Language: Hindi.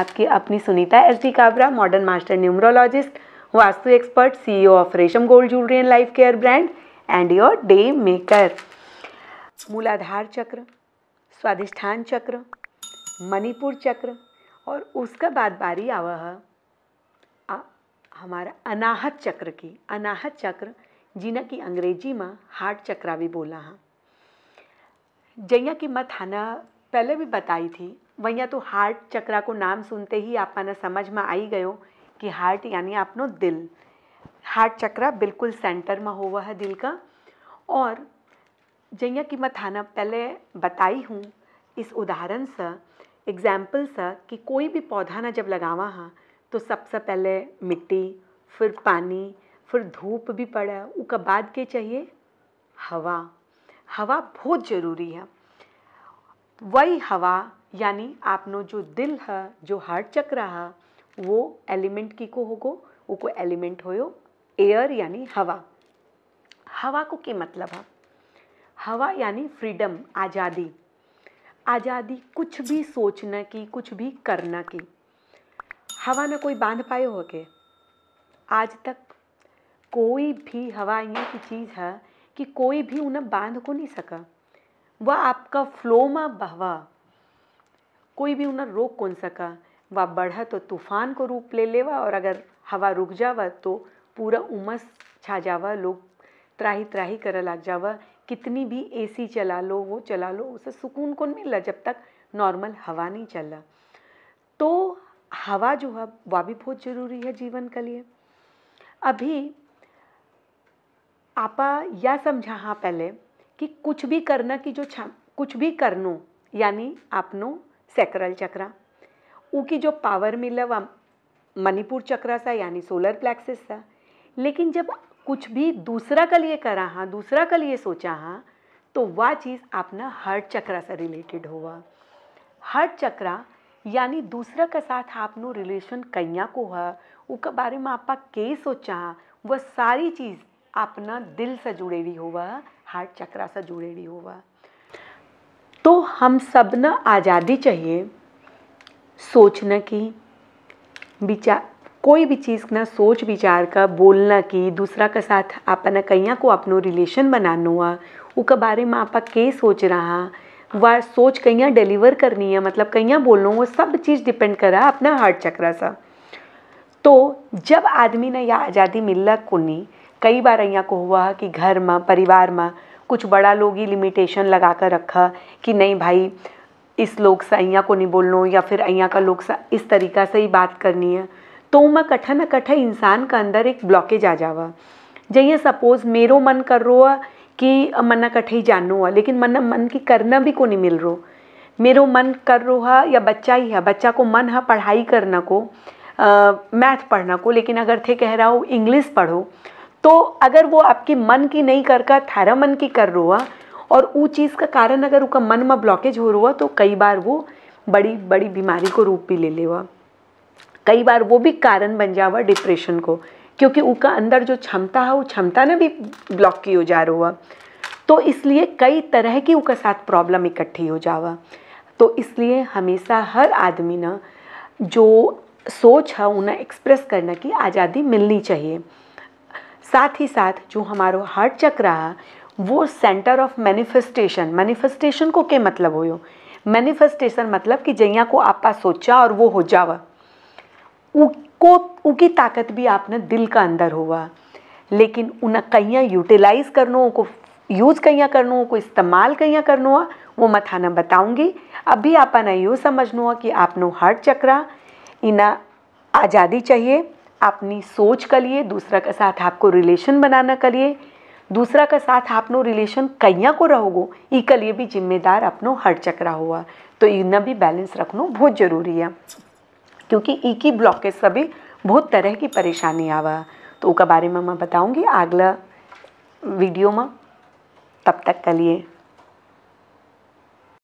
आपकी अपनी Sunita S D Kabra modern master numerologist vastu expert CEO of Resham gold jewellery and life care brand and your day maker मूलाधार चक्र स्वादिष्ठान चक्र मणिपुर चक्र और उसका बाद बारी आवा है हमारा अनाहत चक्र की अनाहत चक्र जिना की अंग्रेजी में हार्ट चक्रा भी बोला हाँ जैया की मत हाना पहले भी बताई थी तो વૈયા તો હાર્ટ ચક્રાકું નામ સુનતે હી समझ में आई गयो कि हार्ट यानी आपनों दिल हार्ट चक्रा बिल्कुल सेंटर में हो है दिल का और जैया कि मैं थाना पहले बताई हूँ इस उदाहरण से एग्जाम्पल से कि कोई भी पौधा ना जब लगावा हाँ तो सबसे पहले मिट्टी फिर पानी फिर धूप भी पड़े उसका बाद के चाहिए हवा हवा बहुत ज़रूरी है वही हवा यानी आपनो जो दिल है जो हार्ट चक्र है वो एलिमेंट की को होगो वो को एलिमेंट होयो एयर यानी हवा हवा को क्या मतलब है हवा यानी फ्रीडम आज़ादी आज़ादी कुछ भी सोचना की कुछ भी करना की हवा ना कोई बांध पाए हो के आज तक कोई भी हवा ये की चीज़ है कि कोई भी उन्हें बांध को नहीं सका वह आपका फ्लो में बहवा कोई भी उन्हें रोक कौन सका वह बढ़ा तो तूफान को रूप ले लेवा और अगर हवा रुक जावा तो पूरा उमस छा जावा लोग त्राही त्राही करे लग जावा कितनी भी एसी चला लो वो चला लो उसे सुकून कौन मिला जब तक नॉर्मल हवा नहीं चला तो हवा जो है वह भी बहुत ज़रूरी है जीवन के लिए अभी आपा यह समझा हाँ पहले कि कुछ भी करना की जो छा कुछ भी करनो यानी आपनों सैक्रल चक्रा ऊ की जो पावर वह मणिपुर चक्रा सा यानी सोलर प्लेक्सिस सा लेकिन जब कुछ भी दूसरा के लिए करा हाँ दूसरा के लिए सोचा हाँ तो वह चीज़ अपना हर्ट चक्रा से रिलेटेड हुआ हर्ट चक्रा यानी दूसरा के साथ आपनो रिलेशन कैया को है उसके बारे में आपका के सोचा हाँ वह सारी चीज़ अपना दिल से हुई हुआ हार्ट चक्रा से हुई हुआ तो हम सब न आज़ादी चाहिए सोचना की विचार कोई भी चीज़ ना सोच विचार का बोलना की दूसरा के साथ आपन कहीं को अपनो रिलेशन बनानो है उका बारे में आपा के सोच रहा व सोच कहीं डिलीवर करनी है मतलब कहीं बोलना वो सब चीज़ डिपेंड करा अपना हार्ट चक्रा सा तो जब आदमी ने यह आज़ादी मिलना कोनी कई बार यहाँ को हुआ कि घर में परिवार में कुछ बड़ा लोग ही लिमिटेशन लगा कर रखा कि नहीं भाई इस लोग से अँ को नहीं बोलना या फिर अँ का लोग सा इस तरीका से ही बात करनी है तो मैं कठा न कठा इंसान का अंदर एक ब्लॉकेज आ जावा जैसे सपोज मेरो मन कर रो है कि मना कठे ही जानो है लेकिन मन मन की करना भी को नहीं मिल रो मेरो मन कर रो है या बच्चा ही है बच्चा को मन है पढ़ाई करना को मैथ पढ़ना को लेकिन अगर थे कह रहा हो इंग्लिश पढ़ो तो अगर वो आपके मन की नहीं कर का थारा मन की कर रो और ऊ चीज़ का कारण अगर उनका मन में ब्लॉकेज हो रहा तो कई बार वो बड़ी बड़ी बीमारी को रूप भी ले लेवा कई बार वो भी कारण बन जावा डिप्रेशन को क्योंकि उनका अंदर जो क्षमता है वो क्षमता ने भी ब्लॉक की हो जा रहा तो इसलिए कई तरह की उनका साथ प्रॉब्लम इकट्ठी हो जावा तो इसलिए हमेशा हर आदमी ना जो सोच है उन्हें एक्सप्रेस करने की आज़ादी मिलनी चाहिए साथ ही साथ जो हमारो हार्ट चक्र है वो सेंटर ऑफ मैनिफेस्टेशन मैनिफेस्टेशन को के मतलब हो मैनिफेस्टेशन मतलब कि जैया को आपा सोचा और वो हो जावा उको उकी ताकत भी आपने दिल का अंदर हुआ लेकिन उन कहीं यूटिलाइज करनो को यूज कैया करनो को इस्तेमाल कहीं करनो हुआ वो मथा न बताऊँगी अभी आपा ना यो समझनो कि आपनों हार्ट चक्रा इना आज़ादी चाहिए अपनी सोच का लिए दूसरा के साथ आपको रिलेशन बनाना के लिए दूसरा के साथ आपनो रिलेशन कैया को रहोगो ई के लिए भी जिम्मेदार अपनो हर चक्रा हुआ तो इन भी बैलेंस रखना बहुत जरूरी है क्योंकि ई की ब्लॉकेज से भी बहुत तरह की परेशानी आवा तो उसका बारे में मैं बताऊँगी अगला वीडियो में तब तक के लिए